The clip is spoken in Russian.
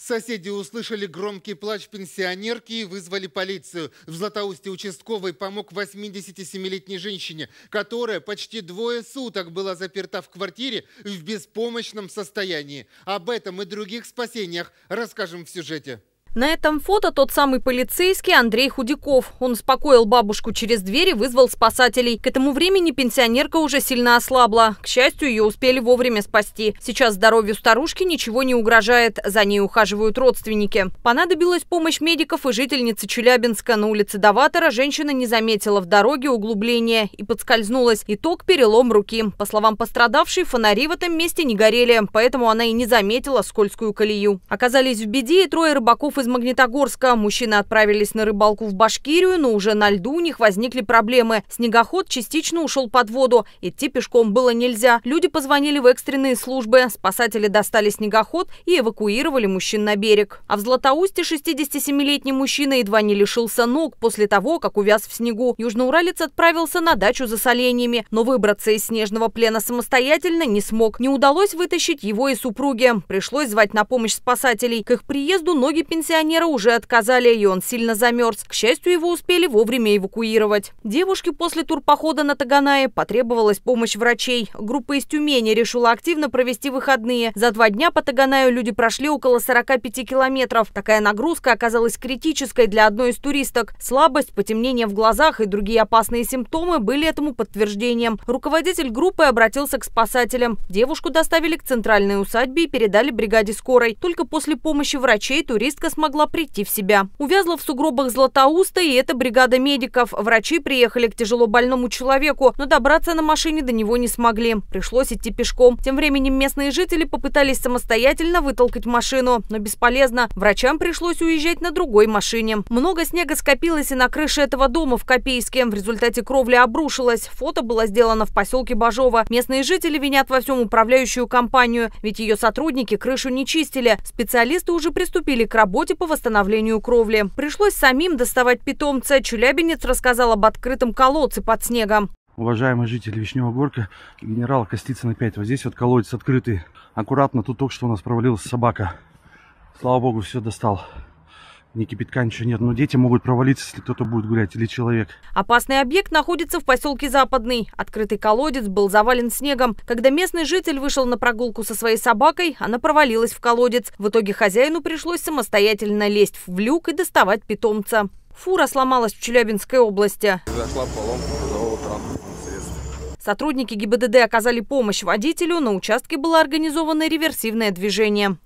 Соседи услышали громкий плач пенсионерки и вызвали полицию. В Златоусте участковый помог 87-летней женщине, которая почти двое суток была заперта в квартире в беспомощном состоянии. Об этом и других спасениях расскажем в сюжете. На этом фото тот самый полицейский Андрей Худяков. Он успокоил бабушку через дверь и вызвал спасателей. К этому времени пенсионерка уже сильно ослабла. К счастью, ее успели вовремя спасти. Сейчас здоровью старушки ничего не угрожает. За ней ухаживают родственники. Понадобилась помощь медиков и жительницы Челябинска. На улице Даватора женщина не заметила в дороге углубления и подскользнулась. Итог – перелом руки. По словам пострадавшей, фонари в этом месте не горели, поэтому она и не заметила скользкую колею. Оказались в беде и трое рыбаков из Магнитогорска. Мужчины отправились на рыбалку в Башкирию, но уже на льду у них возникли проблемы. Снегоход частично ушел под воду. Идти пешком было нельзя. Люди позвонили в экстренные службы. Спасатели достали снегоход и эвакуировали мужчин на берег. А в Златоусте 67-летний мужчина едва не лишился ног после того, как увяз в снегу. Южноуралец отправился на дачу за соленьями, но выбраться из снежного плена самостоятельно не смог. Не удалось вытащить его и супруге. Пришлось звать на помощь спасателей. К их приезду ноги пенсионера пенсионера уже отказали, и он сильно замерз. К счастью, его успели вовремя эвакуировать. Девушке после турпохода на Таганае потребовалась помощь врачей. Группа из Тюмени решила активно провести выходные. За два дня по Таганаю люди прошли около 45 километров. Такая нагрузка оказалась критической для одной из туристок. Слабость, потемнение в глазах и другие опасные симптомы были этому подтверждением. Руководитель группы обратился к спасателям. Девушку доставили к центральной усадьбе и передали бригаде скорой. Только после помощи врачей туристка смогла смогла прийти в себя. Увязла в сугробах Златоуста, и это бригада медиков. Врачи приехали к тяжело больному человеку, но добраться на машине до него не смогли. Пришлось идти пешком. Тем временем местные жители попытались самостоятельно вытолкать машину, но бесполезно. Врачам пришлось уезжать на другой машине. Много снега скопилось и на крыше этого дома в Копейске. В результате кровля обрушилась. Фото было сделано в поселке Бажова. Местные жители винят во всем управляющую компанию, ведь ее сотрудники крышу не чистили. Специалисты уже приступили к работе работе по восстановлению кровли. Пришлось самим доставать питомца. Челябинец рассказал об открытом колодце под снегом. Уважаемые жители Вишневого Горка, генерал Костицына 5. Вот здесь вот колодец открытый. Аккуратно, тут только что у нас провалилась собака. Слава богу, все достал ни кипятка, ничего нет. Но дети могут провалиться, если кто-то будет гулять или человек. Опасный объект находится в поселке Западный. Открытый колодец был завален снегом. Когда местный житель вышел на прогулку со своей собакой, она провалилась в колодец. В итоге хозяину пришлось самостоятельно лезть в люк и доставать питомца. Фура сломалась в Челябинской области. Сотрудники ГИБДД оказали помощь водителю. На участке было организовано реверсивное движение.